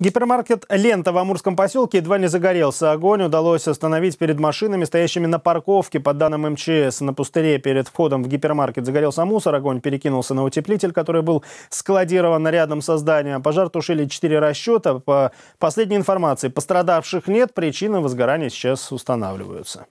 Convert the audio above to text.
Гипермаркет «Лента» в Амурском поселке едва не загорелся. Огонь удалось остановить перед машинами, стоящими на парковке. По данным МЧС, на пустыре перед входом в гипермаркет загорелся мусор. Огонь перекинулся на утеплитель, который был складирован рядом со зданием. Пожар тушили четыре расчета. По последней информации, пострадавших нет. Причины возгорания сейчас устанавливаются.